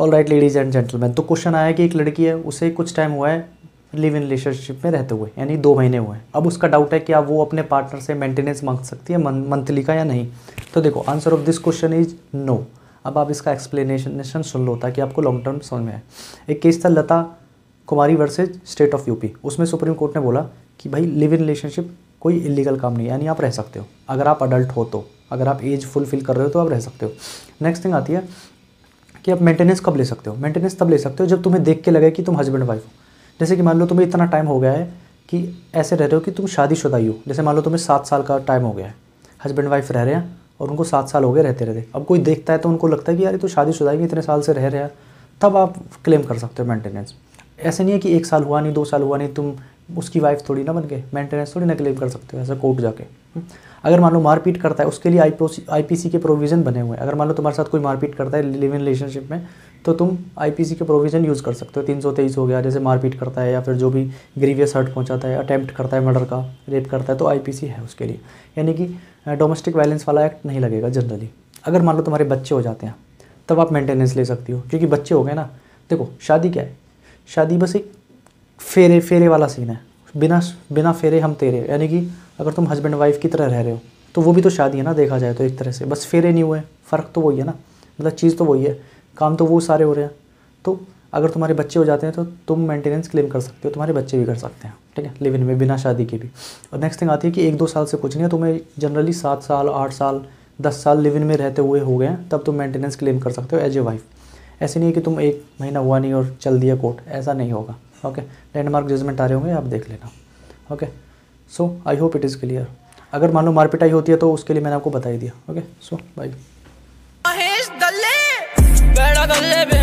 all right ladies and gentleman तो question आया कि एक लड़की है उसे कुछ टाइम हुआ है लिव इन रिलेशनशिप में रहते हुए यानी दो महीने हुए हैं अब उसका डाउट है कि आप वो अपने पार्टनर से मेंटेनेंस मांग सकती है मंथली का या नहीं तो देखो answer of this question is no अब आप इसका एक्सप्लेनेशन सुन लो ताकि आपको लॉन्ग टर्म समझ में आए एक केस था Lata Kumari versus state of UP उसमें सुप्रीम कोर्ट ने बोला कि भाई लिव इन रिलेशनशिप कोई इलीगल काम नहीं यानी आप रह सकते हो अगर आप अडल्ट हो तो अगर आप एज फुलफिल कर रहे हो तो आप रह सकते हो नेक्स्ट थिंग आती है कि आप मेंटेनेंस कब ले सकते हो मेंटेनेंस तब ले सकते हो जब तुम्हें देख के लगे कि तुम हस्बैंड वाइफ हो जैसे कि मान लो तुम्हें इतना टाइम हो गया है कि ऐसे रह रहे हो कि तुम शादीशुदा हो जैसे मान लो तुम्हें सात साल का टाइम हो गया है हस्बैंड वाइफ रह रहे हैं और उनको सात साल हो गए रहते रहते अब कोई देखता है तो उनको लगता है कि यार ये शादी तो शादीशुदा ही इतने साल से रह रहे हैं तब आप क्लेम कर सकते हो मेंटेनेंस ऐसे नहीं है कि एक साल हुआ नहीं दो साल हुआ नहीं तुम उसकी वाइफ थोड़ी ना बन गए मेंटेनेंस थोड़ी ना क्लेम कर सकते हो ऐसा कोर्ट जाके अगर मान लो मारपीट करता है उसके लिए आईपीसी के प्रोविज़न बने हुए हैं अगर मान लो तुम्हारे साथ कोई मारपीट करता है लिव इन रिलेशनशिप में तो तुम आईपीसी के प्रोविज़न यूज़ कर सकते हो तीन सौ तेईस हो गया जैसे मारपीट करता है या फिर जो भी ग्रीवियस हर्ट पहुँचाता है अटैम्प्ट करता है मर्डर का रेप करता है तो आई पी सी है उसके लिए यानी कि डोमेस्टिक वायलेंस वाला एक्ट नहीं लगेगा जनरली अगर मान लो तुम्हारे बच्चे हो जाते हैं तब आप मेंटेनेंस ले सकती हो क्योंकि बच्चे हो गए ना देखो शादी क्या है शादी बस एक फेरे फेरे वाला सीन है बिना बिना फेरे हम तेरे यानी कि अगर तुम हस्बैंड वाइफ की तरह रह रहे हो तो वो भी तो शादी है ना देखा जाए तो एक तरह से बस फेरे नहीं हुए फ़र्क तो वही है ना मतलब चीज़ तो वही है काम तो वो सारे हो रहे हैं तो अगर तुम्हारे बच्चे हो जाते हैं तो तुम मेंटेनेंस क्लेम कर सकते हो तुम्हारे बच्चे भी कर सकते हैं ठीक है लिव इन में बिना शादी के भी और नेक्स्ट थिंग आती है कि एक दो साल से कुछ नहीं है तुम्हें जनरली सात साल आठ साल दस साल लिव इन में रहते हुए हो गए हैं तब तुम मेंटेनेंस क्लेम कर सकते हो एज ए वाइफ ऐसे नहीं है कि तुम एक महीना हुआ नहीं और चल दिया कोर्ट ऐसा नहीं होगा ओके लैंडमार्क जजमेंट आ रहे होंगे आप देख लेना okay so I hope it is clear अगर मान लो मारपिटाई होती है तो उसके लिए मैंने आपको बता ही दिया ओके सो बाई